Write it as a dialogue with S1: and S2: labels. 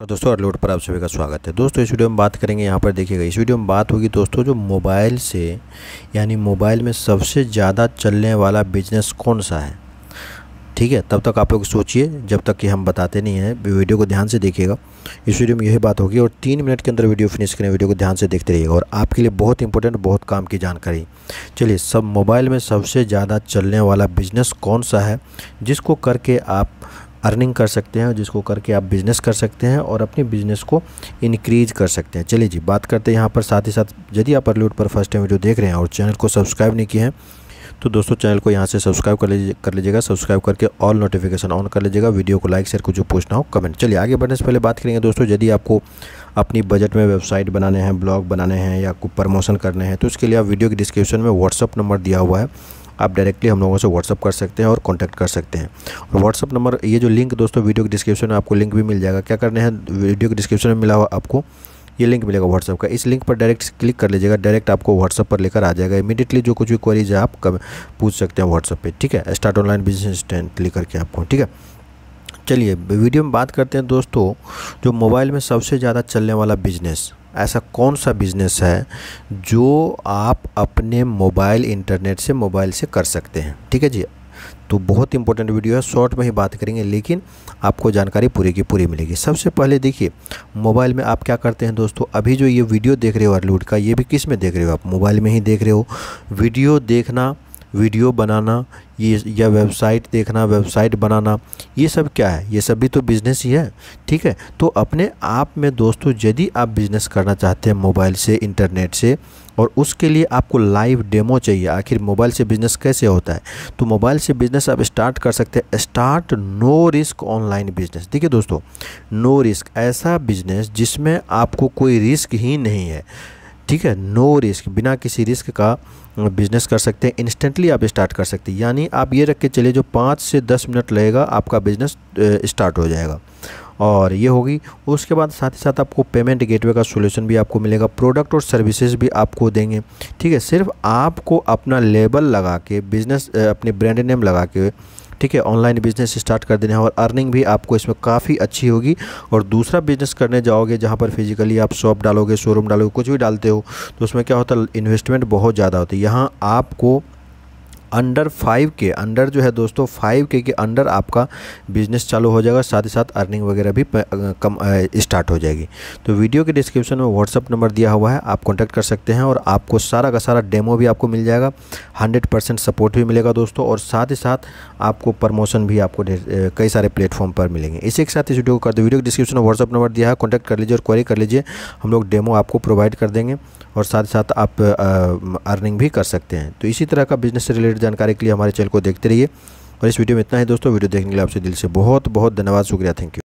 S1: और दोस्तों अटलोड पर आप सभी का स्वागत है दोस्तों इस वीडियो में बात करेंगे यहाँ पर देखिएगा इस वीडियो में बात होगी दोस्तों जो मोबाइल से यानी मोबाइल में सबसे ज़्यादा चलने वाला बिजनेस कौन सा है ठीक है तब तक आप लोग सोचिए जब तक कि हम बताते नहीं हैं वीडियो को ध्यान से देखिएगा इस वीडियो में यही बात होगी और तीन मिनट के अंदर वीडियो फिनिश करें वीडियो को ध्यान से देखते रहिएगा और आपके लिए बहुत इंपॉर्टेंट बहुत काम की जानकारी चलिए सब मोबाइल में सबसे ज़्यादा चलने वाला बिजनेस कौन सा है जिसको करके आप अर्निंग कर सकते हैं जिसको करके आप बिज़नेस कर सकते हैं और अपने बिज़नेस को इनक्रीज कर सकते हैं चलिए जी बात करते हैं यहाँ पर साथ ही साथ यदि आप अर्लीवुड पर फर्स्ट टाइम वीडियो देख रहे हैं और चैनल को सब्सक्राइब नहीं किए हैं तो दोस्तों चैनल को यहाँ से सब्सक्राइब कर लीजिए कर लीजिएगा सब्सक्राइब करके ऑल नोटिफिकेशन ऑन कर लीजिएगा वीडियो को लाइक शेयर को जो पूछना हो कमेंट चलिए आगे बढ़ने से पहले बात करेंगे दोस्तों यदि आपको अपनी बजट में वेबसाइट बनाने हैं ब्लॉग बनाने हैं या आपको प्रमोशन करने हैं तो उसके लिए आप वीडियो के डिस्क्रिप्शन में व्हाट्सअप नंबर दिया हुआ है आप डायरेक्टली हम लोगों से व्हाट्सअप कर सकते हैं और कॉन्टैक्ट कर सकते हैं और व्हाट्सअप नंबर ये जो लिंक दोस्तों वीडियो के डिस्क्रिप्शन में आपको लिंक भी मिल जाएगा क्या करने हैं वीडियो के डिस्क्रिप्शन में मिला हुआ आपको ये लिंक मिलेगा व्हाट्सअप का इस लिंक पर डायरेक्ट क्लिक कर लीजिएगा डायरेक्ट आपको व्हाट्सअप पर लेकर आ जाएगा इमीडिएटली जो कुछ भी क्वेरीज है आप पूछ सकते हैं व्हाट्सअप पर ठीक है start online business stand click करके आपको ठीक है चलिए वीडियो में बात करते हैं दोस्तों जो मोबाइल में सबसे ज़्यादा चलने वाला बिजनेस ऐसा कौन सा बिज़नेस है जो आप अपने मोबाइल इंटरनेट से मोबाइल से कर सकते हैं ठीक है जी तो बहुत इंपॉर्टेंट वीडियो है शॉर्ट में ही बात करेंगे लेकिन आपको जानकारी पूरी की पूरी मिलेगी सबसे पहले देखिए मोबाइल में आप क्या करते हैं दोस्तों अभी जो ये वीडियो देख रहे हो अर्लूट का ये भी किस में देख रहे हो आप मोबाइल में ही देख रहे हो वीडियो देखना वीडियो बनाना ये या वेबसाइट देखना वेबसाइट बनाना ये सब क्या है ये सब भी तो बिज़नेस ही है ठीक है तो अपने आप में दोस्तों यदि आप बिज़नेस करना चाहते हैं मोबाइल से इंटरनेट से और उसके लिए आपको लाइव डेमो चाहिए आखिर मोबाइल से बिज़नेस कैसे होता है तो मोबाइल से बिज़नेस आप स्टार्ट कर सकते हैं start no risk online business देखिए दोस्तों नो रिस्क ऐसा बिज़नेस जिसमें आपको कोई रिस्क ही नहीं है ठीक है नो रिस्क बिना किसी रिस्क का बिज़नेस कर सकते हैं इंस्टेंटली आप स्टार्ट कर सकते हैं यानी आप ये रख के चले जो पाँच से दस मिनट लगेगा आपका बिज़नेस स्टार्ट हो जाएगा और ये होगी उसके बाद साथ ही साथ आपको पेमेंट गेटवे का सोल्यूशन भी आपको मिलेगा प्रोडक्ट और सर्विसेज भी आपको देंगे ठीक है सिर्फ आपको अपना लेबल लगा के बिज़नेस अपने ब्रांड नेम लगा के ठीक है ऑनलाइन बिज़नेस स्टार्ट कर देने हैं और अर्निंग भी आपको इसमें काफ़ी अच्छी होगी और दूसरा बिज़नेस करने जाओगे जहाँ पर फिजिकली आप शॉप डालोगे शोरूम डालोगे कुछ भी डालते हो तो उसमें क्या होता है इन्वेस्टमेंट बहुत ज़्यादा होती है यहाँ आपको अंडर फाइव के अंडर जो है दोस्तों फाइव के के अंडर आपका बिजनेस चालू हो जाएगा साथ ही साथ अर्निंग वगैरह भी कम स्टार्ट हो जाएगी तो वीडियो के डिस्क्रिप्शन में व्हाट्सअप नंबर दिया हुआ है आप कॉन्टैक्ट कर सकते हैं और आपको सारा का सारा डेमो भी आपको मिल जाएगा हंड्रेड परसेंट सपोर्ट भी मिलेगा दोस्तों और साथ ही साथ आपको प्रमोशन भी आपको कई सारे प्लेटफॉर्म पर मिलेंगे इसी के साथ इस वीडियो को कर दो वीडियो के डिस्क्रिप्शन में व्हाट्सअप नंबर दिया है कॉन्टैक्ट कर लीजिए और क्वेरी कर लीजिए हम लोग डेमो आपको प्रोवाइड कर देंगे और साथ ही साथ आप अर्निंग भी कर सकते हैं तो इसी तरह का बिजनेस से रिलेटेड अपडेट जानकारी के लिए हमारे चैनल को देखते रहिए और इस वीडियो में इतना ही दोस्तों वीडियो देखने के लिए आपसे दिल से बहुत बहुत धन्यवाद शुक्रिया थैंक यू